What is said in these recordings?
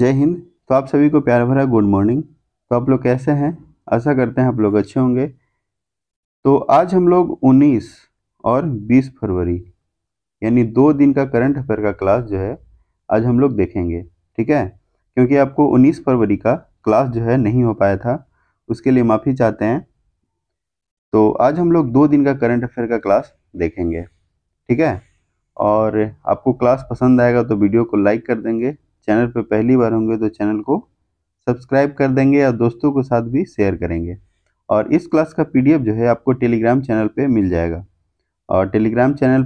जय हिंद तो आप सभी को प्यार भरा गुड मॉर्निंग तो आप लोग कैसे हैं आशा करते हैं आप लोग अच्छे होंगे तो आज हम लोग 19 और 20 फरवरी यानी दो दिन का करंट अफेयर का क्लास जो है आज हम लोग देखेंगे ठीक है क्योंकि आपको 19 फरवरी का क्लास जो है नहीं हो पाया था उसके लिए माफ़ी चाहते हैं तो आज हम लोग दो दिन का करंट अफेयर का क्लास देखेंगे ठीक है और आपको क्लास पसंद आएगा तो वीडियो को लाइक कर देंगे चैनल पर पहली बार होंगे तो चैनल को सब्सक्राइब कर देंगे और दोस्तों के साथ भी शेयर करेंगे और इस क्लास का पीडीएफ जो है आपको टेलीग्राम चैनल पे मिल जाएगा और टेलीग्राम चैनल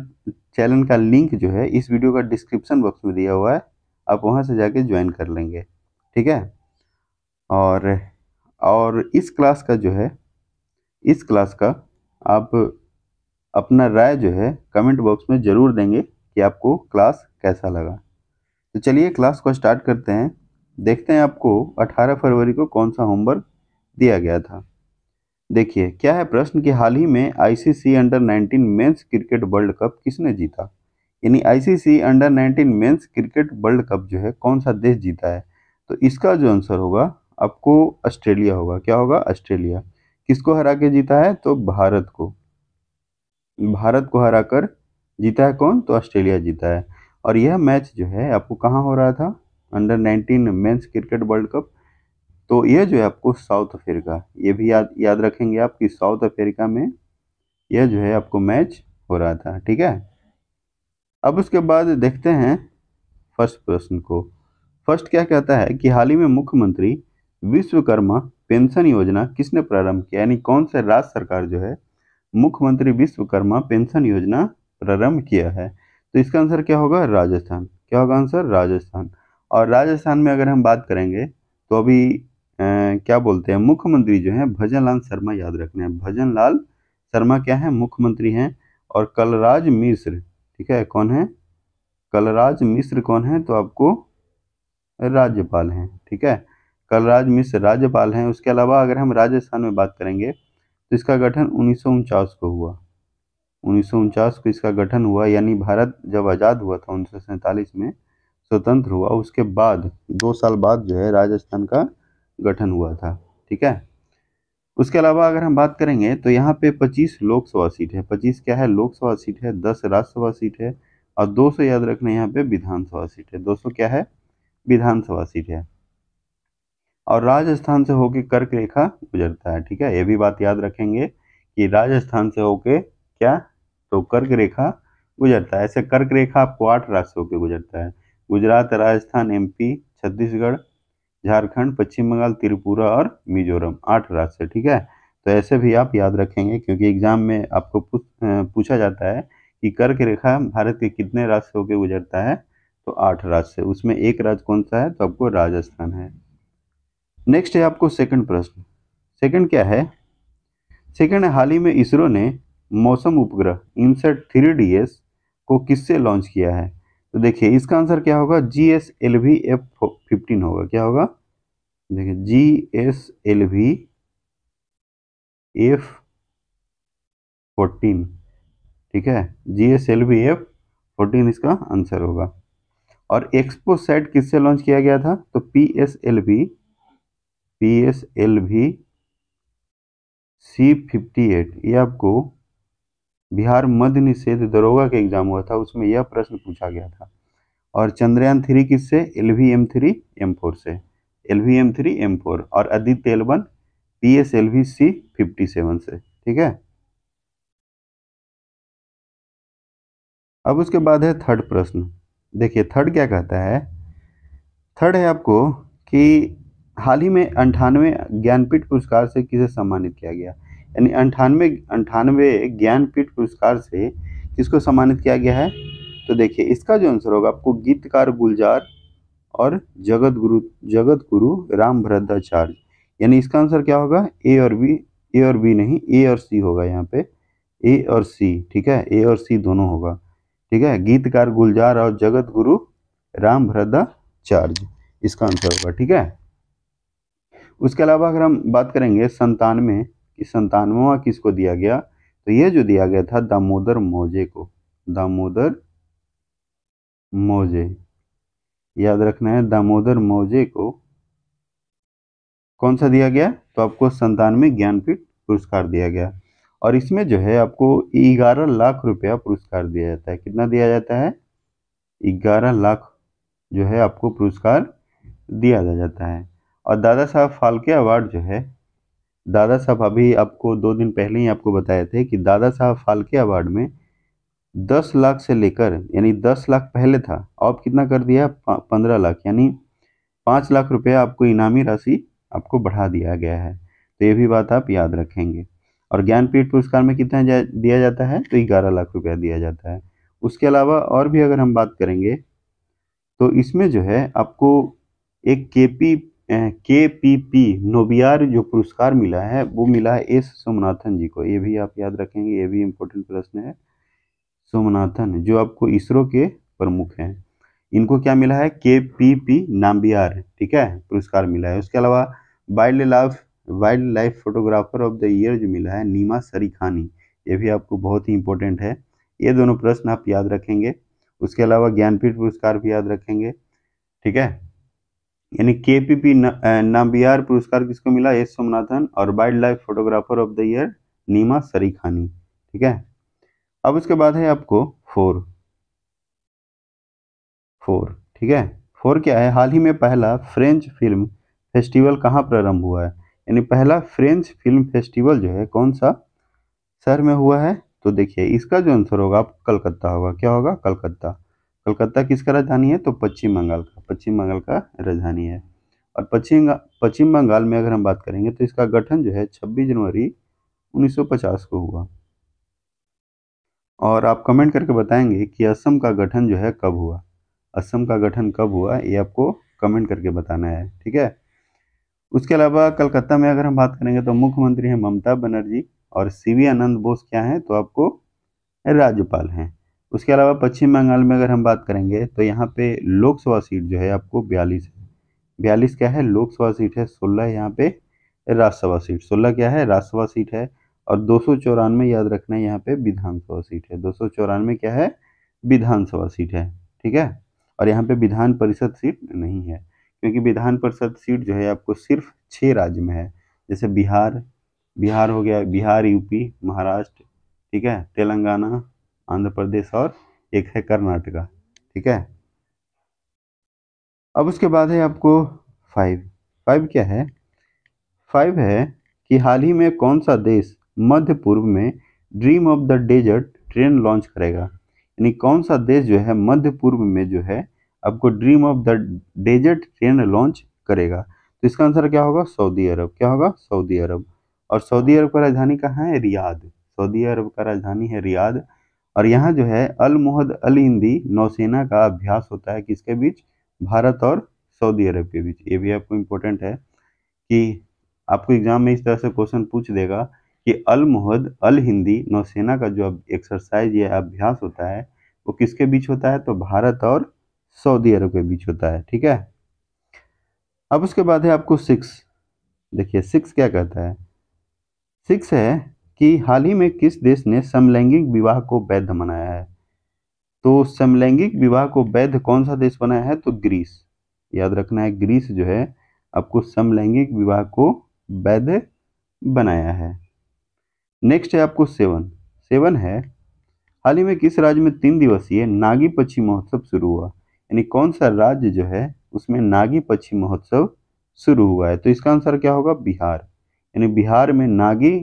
चैनल का लिंक जो है इस वीडियो का डिस्क्रिप्शन बॉक्स में दिया हुआ है आप वहाँ से जाके ज्वाइन कर लेंगे ठीक है और और इस क्लास का जो है इस क्लास का आप अपना राय जो है कमेंट बॉक्स में ज़रूर देंगे कि आपको क्लास कैसा लगा तो चलिए क्लास को स्टार्ट करते हैं देखते हैं आपको 18 फरवरी को कौन सा होमवर्क दिया गया था देखिए क्या है प्रश्न कि हाल ही में ICC under 19 men's cricket world cup किसने जीता यानी ICC under 19 men's cricket world cup जो है कौन सा देश जीता है तो इसका जो आंसर होगा आपको ऑस्ट्रेलिया होगा क्या होगा ऑस्ट्रेलिया किसको हरा के जीता है तो भारत को भारत को कर जीता है कौन तो ऑस्ट्रेलिया जीता है और यह मैच जो है आपको कहाँ हो रहा था under 19 men's cricket world cup तो यह जो है आपको साउथ अफ्रीका ये भी याद याद रखेंगे आप कि साउथ अफ्रीका में यह जो है आपको मैच हो रहा था ठीक है अब उसके बाद देखते हैं फर्स्ट प्रश्न को फर्स्ट क्या कहता है कि हाल ही में मुख्यमंत्री विश्वकर्मा पेंशन योजना किसने प्रारंभ किया यानी कौन से राज्य सरकार जो है मुख्यमंत्री विश्वकर्मा पेंशन योजना प्रारंभ किया है तो इसका आंसर क्या होगा राजस्थान क्या होगा आंसर राजस्थान और राजस्थान में अगर हम बात करेंगे तो अभी ए, क्या बोलते हैं मुख्यमंत्री जो हैं भजन लाल शर्मा याद रखना है भजन लाल शर्मा क्या है मुख्यमंत्री हैं और कलराज मिश्र ठीक है कौन है कलराज मिश्र कौन है तो आपको राज्यपाल हैं ठीक है कलराज मिश्र राज्यपाल हैं उसके अलावा अगर हम राजस्थान में बात करेंगे तो इसका गठन उन्नीस को हुआ उन्नीस को इसका गठन हुआ यानी भारत जब आज़ाद हुआ था उन्नीस में स्वतंत्र हुआ उसके बाद दो साल बाद जो है राजस्थान का गठन हुआ था ठीक है उसके अलावा अगर हम बात करेंगे तो यहाँ पे 25 लोकसभा सीट है 25 क्या है लोकसभा सीट है 10 राज्यसभा सीट है और 200 याद रखना यहाँ पे विधानसभा सीट है 200 क्या है विधानसभा सीट है और राजस्थान से होके कर्क रेखा गुजरता है ठीक है ये भी बात याद रखेंगे कि राजस्थान से होके क्या तो कर्क रेखा गुजरता है ऐसे कर्क रेखा आपको आठ राज्य होकर गुजरता है गुजरात राजस्थान एमपी छत्तीसगढ़ झारखंड पश्चिम बंगाल त्रिपुरा और मिजोरम आठ राज्य ठीक है तो ऐसे भी आप याद रखेंगे क्योंकि एग्जाम में आपको पूछा जाता है कि कर्क रेखा भारत के कितने राज्य होकर गुजरता है तो आठ राज्य उसमें एक राज्य कौन सा है तो आपको राजस्थान है नेक्स्ट है आपको सेकंड प्रश्न सेकंड क्या है सेकंड हाल ही में इसरो ने मौसम उपग्रह इनसेट थ्री डी एस को किससे लॉन्च किया है तो देखिए इसका आंसर क्या होगा G S L V F fifteen होगा क्या होगा देखिए G S L V F fourteen ठीक है G S L V F fourteen इसका आंसर होगा और एक्सपो सेट किससे लॉन्च किया गया था तो P S L V P S L V C fifty eight ये आपको बिहार मध्य निषेध दरोगा का एग्जाम हुआ था उसमें यह प्रश्न पूछा गया था और चंद्रयान थ्री किससे L V M three M four से L V M three M four और Aditya L one P S L V C fifty seven से ठीक है अब उसके बाद है थर्ड प्रश्न देखिए थर्ड क्या कहता है थर्ड है आपको कि हाल ही में अंठानवे ज्ञानपीठ पुरस्कार से किसे सम्मानित किया गया यानी अंठानवे अंठानवे ज्ञानपीठ पुरस्कार से किसको सम्मानित किया गया है तो देखिए इसका जो आंसर होगा आपको गीतकार गुलजार और जगत गुरु जगत गुरु राम भरद्धाचार्य यानी इसका आंसर क्या होगा ए और बी ए और बी नहीं ए और सी होगा यहाँ पे ए और सी ठीक है ए और सी दोनों होगा ठीक है गीतकार गुलजार और जगत गुरु राम भरद्धाचार्य इसका आंसर होगा ठीक है उसके अलावा अगर हम बात करेंगे संतानवे कि संतानवा किसको दिया गया तो ये जो दिया गया था दामोदर मोजे को दामोदर मोजे याद रखना है दामोदर मोजे को कौन सा दिया गया तो आपको संतानवे ज्ञानपीठ पुरस्कार दिया गया और इसमें जो है आपको ग्यारह लाख रुपया पुरस्कार दिया जाता है कितना दिया जाता है ग्यारह लाख जो है आपको पुरस्कार दिया जाता है और दादा साहब फाल्के अवार्ड जो है दादा साहब अभी आपको दो दिन पहले ही आपको बताए थे कि दादा साहब फालके अवार्ड में दस लाख से लेकर यानी दस लाख पहले था अब कितना कर दिया पंद्रह लाख यानी पाँच लाख रुपया आपको इनामी राशि आपको बढ़ा दिया गया है तो ये भी बात आप याद रखेंगे और ज्ञानपीठ पुरस्कार में कितना जा, दिया जाता है तो ग्यारह लाख रुपया दिया जाता है उसके अलावा और भी अगर हम बात करेंगे तो इसमें जो है आपको एक केपी के पी पी नोबियार जो पुरस्कार मिला है वो मिला है एस सोमनाथन जी को ये भी आप याद रखेंगे ये भी इम्पोर्टेंट प्रश्न है सोमनाथन जो आपको इसरो के प्रमुख हैं इनको क्या मिला है के पी पी नाम्बियार ठीक है पुरस्कार मिला है उसके अलावा wildlife wildlife photographer of the year जो मिला है नीमा सरीखानी ये भी आपको बहुत ही इंपॉर्टेंट है ये दोनों प्रश्न आप याद रखेंगे उसके अलावा ज्ञानपीठ पुरस्कार भी याद रखेंगे ठीक है यानी के पी पी नाम्बियार पुरस्कार किसको मिला एस सोमनाथन और wildlife photographer of the year Nima Sarikhani ठीक है अब उसके बाद है आपको फोर फोर ठीक है फोर क्या है हाल ही में पहला फ्रेंच फिल्म फेस्टिवल कहाँ प्रारंभ हुआ है यानी पहला फ्रेंच फिल्म फेस्टिवल जो है कौन सा शहर में हुआ है तो देखिए इसका जो आंसर होगा कलकत्ता होगा क्या होगा कलकत्ता कलकत्ता किसका राजधानी है तो पश्चिम बंगाल का पश्चिम बंगाल का राजधानी है और पश्चिम पश्चिम बंगाल में अगर हम बात करेंगे तो इसका गठन जो है 26 जनवरी 1950 को हुआ और आप कमेंट करके बताएंगे कि असम का गठन जो है कब हुआ असम का गठन कब हुआ ये आपको कमेंट करके बताना है ठीक है उसके अलावा कलकत्ता में अगर हम बात करेंगे तो मुख्यमंत्री हैं ममता बनर्जी और सी वी आनंद बोस क्या हैं तो आपको राज्यपाल हैं उसके अलावा पश्चिम बंगाल में अगर हम बात करेंगे तो यहाँ पे लोकसभा सीट जो है आपको बयालीस है बयालीस क्या है लोकसभा सीट है सोलह यहाँ पे राज्यसभा सीट सोलह क्या है राज्यसभा सीट है और दो सौ चौरानवे याद रखना है यहाँ पे विधानसभा सीट है दो सौ चौरानवे क्या है विधानसभा सीट है ठीक है और यहाँ पे विधान परिषद सीट नहीं है क्योंकि विधान परिषद सीट जो है आपको सिर्फ छः राज्य में है जैसे बिहार बिहार हो गया बिहार यूपी महाराष्ट्र ठीक है तेलंगाना आंध्र प्रदेश और एक है कर्नाटका ठीक है अब उसके बाद है आपको फाइव फाइव क्या है फाइव है कि हाल ही में कौन सा देश मध्य पूर्व में dream of the desert train launch करेगा यानी कौन सा देश जो है मध्य पूर्व में जो है आपको dream of the desert train launch करेगा तो इसका आंसर क्या होगा सऊदी अरब क्या होगा सऊदी अरब और सऊदी अरब का राजधानी कहाँ है रियाद सऊदी अरब का राजधानी है रियाद और यहाँ जो है अलमोहद अल हिंदी नौसेना का अभ्यास होता है किसके बीच भारत और सऊदी अरब के बीच ये भी आपको इम्पोर्टेंट है कि आपको एग्जाम में इस तरह से क्वेश्चन पूछ देगा कि अलमोहद अल हिंदी नौसेना का जो एक्सरसाइज या अभ्यास होता है वो किसके बीच होता है तो भारत और सऊदी अरब के बीच होता है ठीक है अब उसके बाद है आपको सिक्स देखिए सिक्स क्या कहता है सिक्स है कि हाल ही में किस देश ने समलैंगिक विवाह को वैध बनाया है तो समलैंगिक विवाह को वैध कौन सा देश बनाया है तो ग्रीस याद रखना है ग्रीस जो है आपको समलैंगिक विवाह को वैध बनाया है नेक्स्ट है आपको सेवन सेवन है हाल ही में किस राज्य में तीन दिवसीय नागी पक्षी महोत्सव शुरू हुआ यानी कौन सा राज्य जो है उसमें नागी पक्षी महोत्सव शुरू हुआ है तो इसका आंसर क्या होगा बिहार यानी बिहार में नागी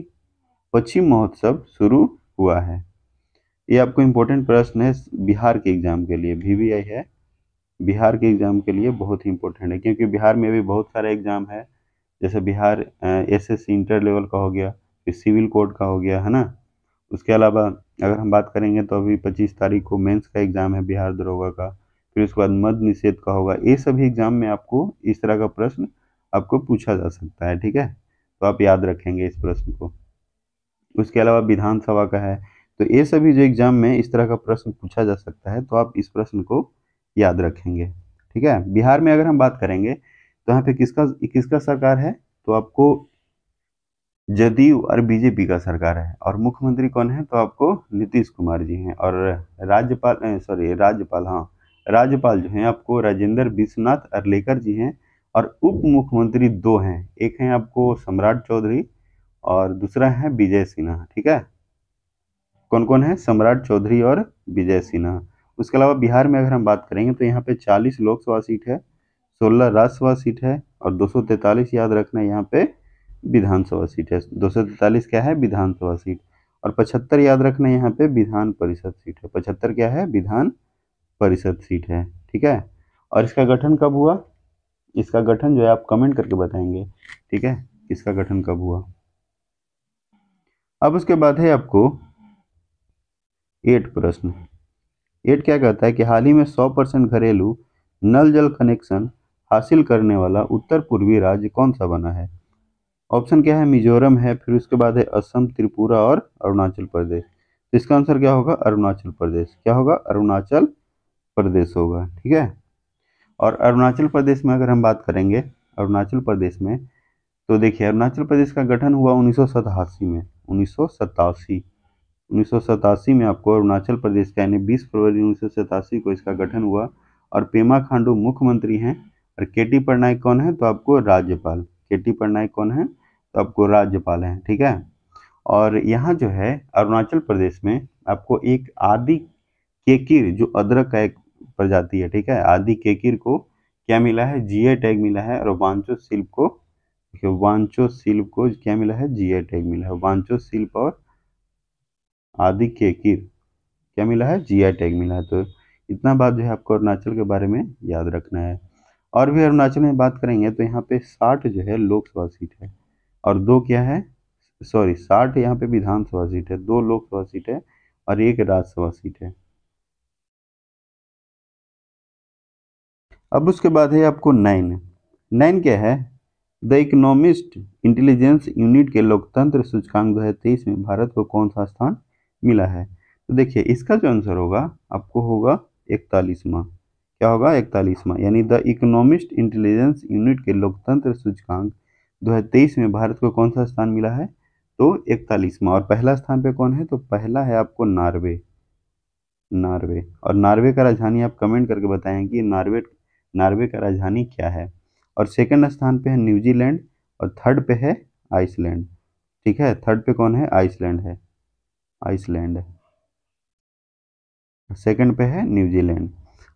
पश्चिम महोत्सव शुरू हुआ है ये आपको इम्पोर्टेंट प्रश्न है बिहार के एग्ज़ाम के लिए वी है बिहार के एग्ज़ाम के लिए बहुत ही इम्पोर्टेंट है क्योंकि बिहार में भी बहुत सारे एग्ज़ाम है जैसे Bihar S S inter level का हो गया फिर सिविल कोड का हो गया है ना उसके अलावा अगर हम बात करेंगे तो अभी पच्चीस तारीख को मेंस का एग्ज़ाम है बिहार दरोगा का फिर उसके बाद मद निषेध का होगा ये सभी एग्ज़ाम में आपको इस तरह का प्रश्न आपको पूछा जा सकता है ठीक है तो आप याद रखेंगे इस प्रश्न को उसके अलावा विधानसभा का है तो ये सभी जो एग्जाम में इस तरह का प्रश्न पूछा जा सकता है तो आप इस प्रश्न को याद रखेंगे ठीक है बिहार में अगर हम बात करेंगे तो यहाँ पे किसका किसका सरकार है तो आपको जदयू और बीजेपी का सरकार है और मुख्यमंत्री कौन है तो आपको नीतीश कुमार जी हैं और राज्यपाल सॉरी राज्यपाल हाँ राज्यपाल जो हैं आपको राजेंद्र विश्वनाथ अरलेकर जी हैं और उप मुख्यमंत्री दो हैं एक हैं आपको सम्राट चौधरी और दूसरा है विजय सिन्हा ठीक है कौन कौन है सम्राट चौधरी और विजय सिन्हा उसके अलावा बिहार में अगर हम बात करेंगे तो यहाँ पे 40 लोकसभा सीट है 16 राज्यसभा सीट है और 243 याद रखना यहाँ पे विधानसभा सीट है 243 क्या है विधानसभा सीट और 75 याद रखना यहाँ पे विधान परिषद सीट है 75 क्या है विधान परिषद सीट है ठीक है और इसका गठन कब हुआ इसका गठन जो है आप कमेंट करके बताएंगे ठीक है इसका गठन कब हुआ अब उसके बाद है आपको एट प्रश्न एट क्या कहता है कि हाल ही में सौ परसेंट घरेलू नल जल कनेक्शन हासिल करने वाला उत्तर पूर्वी राज्य कौन सा बना है ऑप्शन क्या है मिजोरम है फिर उसके बाद है असम त्रिपुरा और अरुणाचल प्रदेश तो इसका आंसर क्या होगा अरुणाचल प्रदेश क्या होगा अरुणाचल प्रदेश होगा ठीक है और अरुणाचल प्रदेश में अगर हम बात करेंगे अरुणाचल प्रदेश में तो देखिए अरुणाचल प्रदेश का गठन हुआ उन्नीस में उन्नीस उन्नीस में आपको अरुणाचल प्रदेश का यानी बीस फरवरी उन्नीस को इसका गठन हुआ और पेमा खांडू मुख्यमंत्री हैं और के टी पटनायक कौन है तो आपको राज्यपाल के टी पटनायक कौन है तो आपको राज्यपाल हैं ठीक है और यहाँ जो है अरुणाचल प्रदेश में आपको एक आदि केकिर जो अदरक का एक प्रजाति है ठीक है आदि केकिर को क्या मिला है जीए टैग मिला है और वांचो शिल्प को देखिए वांचो शिल्प को क्या मिला है जीआई टैग मिला है वांचो शिल्प और आदि किर क्या मिला है जीआई टैग मिला है तो इतना बात जो है आपको अरुणाचल के बारे में याद रखना है और भी अरुणाचल में बात करेंगे तो यहाँ पे साठ जो है लोकसभा सीट है और दो क्या है सॉरी साठ यहाँ पे विधानसभा सीट है दो लोकसभा सीट है और एक राज्यसभा सीट है अब उसके बाद है आपको नाइन नाइन क्या है द इकोनॉमिस्ट इंटेलिजेंस यूनिट के लोकतंत्र सूचकांक 2023 में भारत को कौन सा स्थान मिला है तो देखिए इसका जो आंसर होगा आपको होगा इकतालीसवा क्या होगा इकतालीसवा यानी द इकोनॉमिस्ट इंटेलिजेंस यूनिट के लोकतंत्र सूचकांक 2023 में भारत को कौन सा स्थान मिला है तो इकतालीसवा और पहला स्थान पे कौन है तो पहला है आपको नार्वे नार्वे और नार्वे का राजधानी आप कमेंट करके बताएं कि नार्वे नार्वे का राजधानी क्या है और सेकंड स्थान पे है न्यूजीलैंड और थर्ड पे है आइसलैंड ठीक है थर्ड पे कौन है आइसलैंड है आइसलैंड है सेकंड पे है न्यूजीलैंड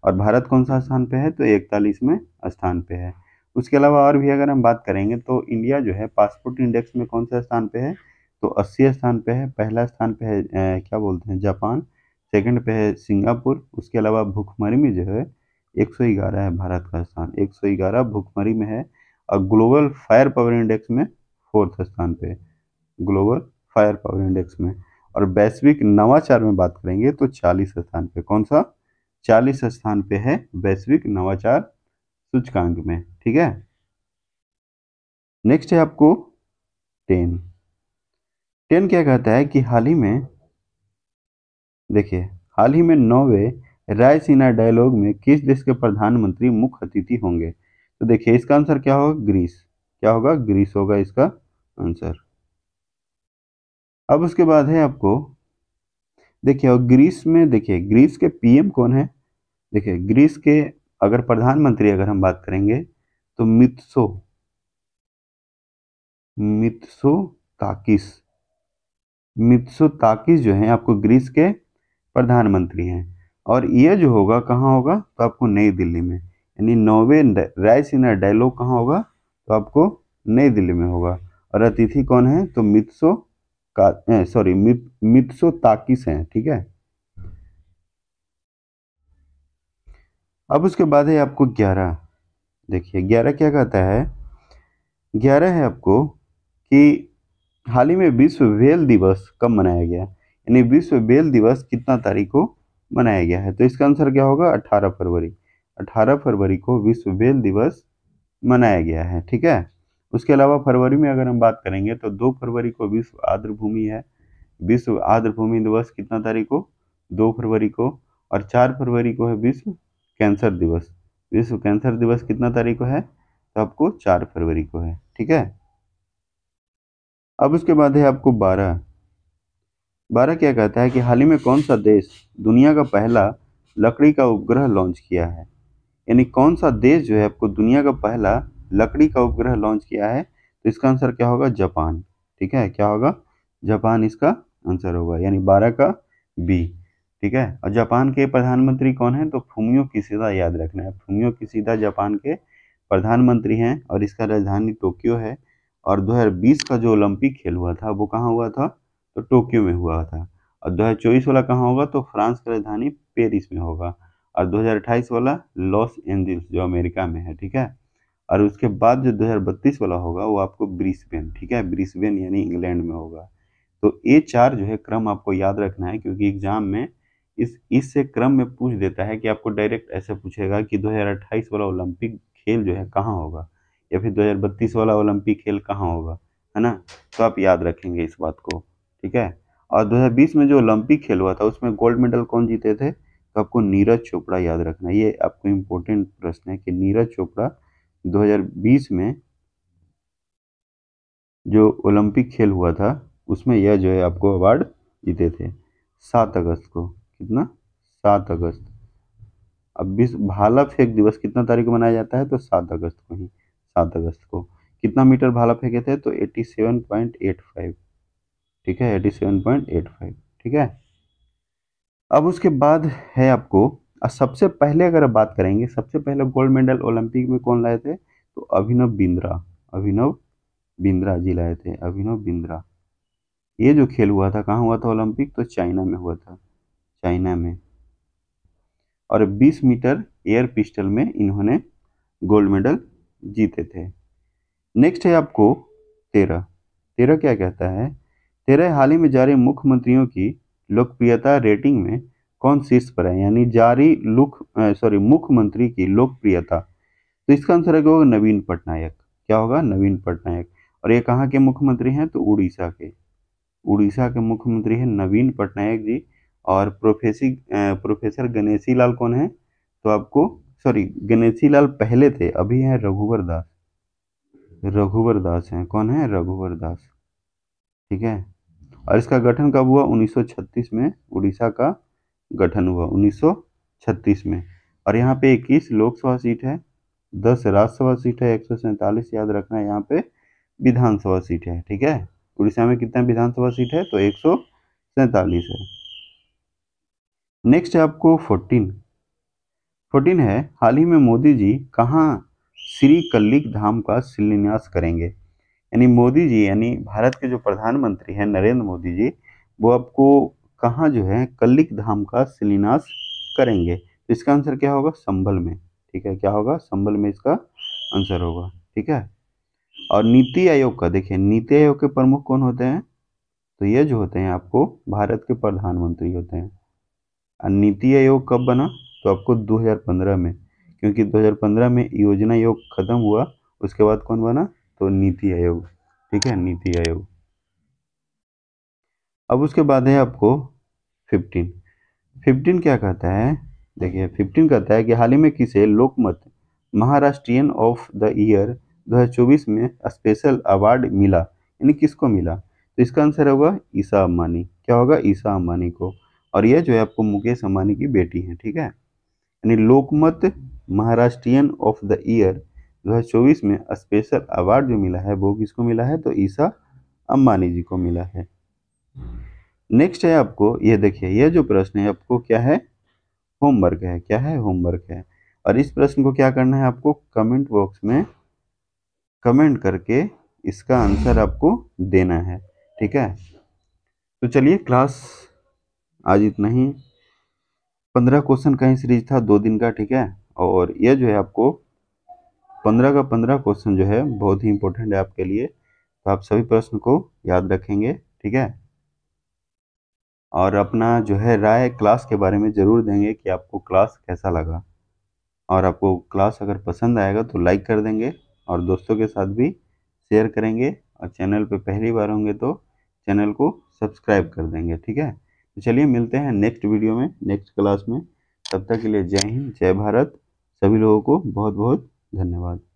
और भारत कौन सा स्थान पे है तो इकतालीसवें स्थान पे है उसके अलावा और भी अगर हम बात करेंगे तो इंडिया जो है पासपोर्ट इंडेक्स में कौन सा स्थान पे है तो अस्सी स्थान पे है पहला स्थान पे है ए, क्या बोलते हैं जापान सेकंड पे है सिंगापुर उसके अलावा भूखमरी में जो है 111 है भारत का स्थान 111 भुखमरी में है और ग्लोबल फायर पावर इंडेक्स में फोर्थ स्थान पे ग्लोबल फायर पावर इंडेक्स में और वैश्विक नवाचार में बात करेंगे तो चालीस स्थान पे कौन सा चालीस स्थान पे है वैश्विक नवाचार सूचकांक में ठीक है नेक्स्ट है आपको टेन टेन क्या कहता है कि हाल ही में देखिए हाल ही में नौवे रायसीना डायलॉग में किस देश के प्रधानमंत्री मुख्य अतिथि होंगे तो देखिए इसका आंसर क्या होगा ग्रीस क्या होगा ग्रीस होगा इसका आंसर अब उसके बाद है आपको देखिए और ग्रीस में देखिए ग्रीस के पीएम कौन है देखिए ग्रीस के अगर प्रधानमंत्री अगर हम बात करेंगे तो मित्सो मित्सो ताकिस मित्सो ताकिस जो है आपको ग्रीस के प्रधानमंत्री हैं और ये जो होगा कहाँ होगा तो आपको नई दिल्ली में यानी नोवे राइस इन डायलॉग कहाँ होगा तो आपको नई दिल्ली में होगा और अतिथि कौन है तो मित्सो का सॉरी मित्सो ताकिस हैं ठीक है अब उसके बाद है आपको ग्यारह देखिए ग्यारह क्या कहता है ग्यारह है आपको कि हाल ही में विश्व वेल दिवस कब मनाया गया यानी विश्व वेल दिवस कितना तारीख को मनाया गया है तो इसका आंसर क्या होगा 18 फरवरी 18 फरवरी को विश्व बेल दिवस मनाया गया है ठीक है उसके अलावा फरवरी में अगर हम बात करेंगे तो दो फरवरी को विश्व आर्द्र भूमि है विश्व आर्द्र भूमि दिवस कितना तारीख को दो फरवरी को और चार फरवरी को है विश्व कैंसर दिवस विश्व कैंसर दिवस कितना तारीख को है तो आपको चार फरवरी को है ठीक है अब उसके बाद है आपको बारह बारह क्या कहता है कि हाल ही में कौन सा देश दुनिया का पहला लकड़ी का उपग्रह लॉन्च किया है यानी कौन सा देश जो है आपको दुनिया का पहला लकड़ी का उपग्रह लॉन्च किया है तो इसका आंसर क्या होगा जापान ठीक है क्या होगा जापान इसका आंसर होगा यानी बारह का बी ठीक है और जापान के प्रधानमंत्री कौन है तो फूमियो की सीधा याद रखना है फूमियो की सीधा जापान के प्रधानमंत्री हैं और इसका राजधानी टोक्यो है और 2020 का जो ओलंपिक खेल हुआ था वो कहाँ हुआ था तो टोक्यो में हुआ था और 2024 वाला कहाँ होगा तो फ्रांस की राजधानी पेरिस में होगा और 2028 वाला लॉस एंजल्स जो अमेरिका में है ठीक है और उसके बाद जो 2032 वाला होगा वो आपको ब्रिस्बेन ठीक है ब्रिस्बेन यानी इंग्लैंड में होगा तो ये चार जो है क्रम आपको याद रखना है क्योंकि एग्जाम में इस इससे क्रम में पूछ देता है कि आपको डायरेक्ट ऐसे पूछेगा कि 2028 वाला ओलंपिक खेल जो है कहाँ होगा या फिर 2032 वाला ओलंपिक खेल कहाँ होगा है ना तो आप याद रखेंगे इस बात को ठीक है और 2020 में जो ओलंपिक खेल हुआ था उसमें गोल्ड मेडल कौन जीते थे तो आपको नीरज चोपड़ा याद रखना ये आपको इम्पोर्टेंट प्रश्न है कि नीरज चोपड़ा 2020 में जो ओलंपिक खेल हुआ था उसमें यह जो है आपको अवार्ड जीते थे सात अगस्त को कितना सात अगस्त अब बीस भाला फेंक दिवस कितना तारीख को मनाया जाता है तो सात अगस्त को ही सात अगस्त को कितना मीटर भाला फेंके थे तो eighty seven point eight five ठीक है eighty seven point eight five ठीक है अब उसके बाद है आपको सबसे पहले अगर बात करेंगे सबसे पहले गोल्ड मेडल ओलंपिक में कौन लाए थे तो अभिनव बिंद्रा अभिनव बिंद्रा जी लाए थे अभिनव बिंद्रा ये जो खेल हुआ था कहाँ हुआ था ओलंपिक तो चाइना में हुआ था चाइना में और 20 मीटर एयर पिस्टल में इन्होंने गोल्ड मेडल जीते थे नेक्स्ट है आपको तेरह तेरह क्या कहता है तेरह हाल ही में जारी मुख्यमंत्रियों की लोकप्रियता रेटिंग में कौन शीर्ष पर है यानी जारी लुक सॉरी मुख्यमंत्री की लोकप्रियता तो इसका आंसर है होगा नवीन पटनायक क्या होगा नवीन पटनायक और ये कहाँ के मुख्यमंत्री हैं तो उड़ीसा के उड़ीसा के मुख्यमंत्री हैं नवीन पटनायक जी और प्रोफेसी प्रोफेसर गणेशी लाल कौन है तो आपको सॉरी गणेशी लाल पहले थे अभी हैं रघुवर दास रघुवर दास हैं कौन है रघुवर दास ठीक है और इसका गठन कब हुआ 1936 में उड़ीसा का गठन हुआ 1936 में और यहाँ पे 21 लोकसभा सीट है 10 राज्यसभा सीट है एक याद रखना है यहाँ पे विधानसभा सीट है ठीक है उड़ीसा में कितना विधानसभा सीट है तो एक है नेक्स्ट है आपको 14 14 है हाल ही में मोदी जी कहाँ श्री कल्लिक धाम का शिलान्यास करेंगे यानी मोदी जी यानी भारत के जो प्रधानमंत्री हैं नरेंद्र मोदी जी वो आपको कहाँ जो है कल्लिक धाम का शिलान्यास करेंगे तो इसका आंसर क्या होगा संभल में ठीक है क्या होगा संभल में इसका आंसर होगा ठीक है और नीति आयोग का देखिए नीति आयोग के प्रमुख कौन होते हैं तो ये जो होते हैं आपको भारत के प्रधानमंत्री होते हैं और नीति आयोग कब बना तो आपको 2015 में क्योंकि 2015 में योजना आयोग खत्म हुआ उसके बाद कौन बना तो नीति आयोग ठीक है नीति आयोग अब उसके बाद है आपको फिफ्टीन फिफ्टीन क्या कहता है देखिए फिफ्टीन कहता है कि हाल ही में किसे Lokmat Maharashtrian of the year 2024 में स्पेशल अवार्ड मिला यानी किसको मिला तो इसका आंसर होगा ईसा अम्बानी क्या होगा ईसा अम्बानी को और यह जो है आपको मुकेश अम्बानी की बेटी है ठीक है यानी Lokmat Maharashtrian of the year 2024 में स्पेशल अवार्ड जो मिला है वो किसको मिला है तो ईसा अम्बानी जी को मिला है नेक्स्ट है आपको ये देखिए ये जो प्रश्न है आपको क्या है होमवर्क है क्या है होमवर्क है और इस प्रश्न को क्या करना है आपको कमेंट बॉक्स में कमेंट करके इसका आंसर आपको देना है ठीक है तो चलिए क्लास आज इतना ही पंद्रह क्वेश्चन का ही सीरीज था दो दिन का ठीक है और यह जो है आपको पंद्रह का पंद्रह क्वेश्चन जो है बहुत ही इंपॉर्टेंट है आपके लिए तो आप सभी प्रश्न को याद रखेंगे ठीक है और अपना जो है राय क्लास के बारे में ज़रूर देंगे कि आपको क्लास कैसा लगा और आपको क्लास अगर पसंद आएगा तो लाइक कर देंगे और दोस्तों के साथ भी शेयर करेंगे और चैनल पे पहली बार होंगे तो चैनल को सब्सक्राइब कर देंगे ठीक है तो चलिए मिलते हैं नेक्स्ट वीडियो में नेक्स्ट क्लास में तब तक के लिए जय हिंद जय भारत सभी लोगों को बहुत बहुत धन्यवाद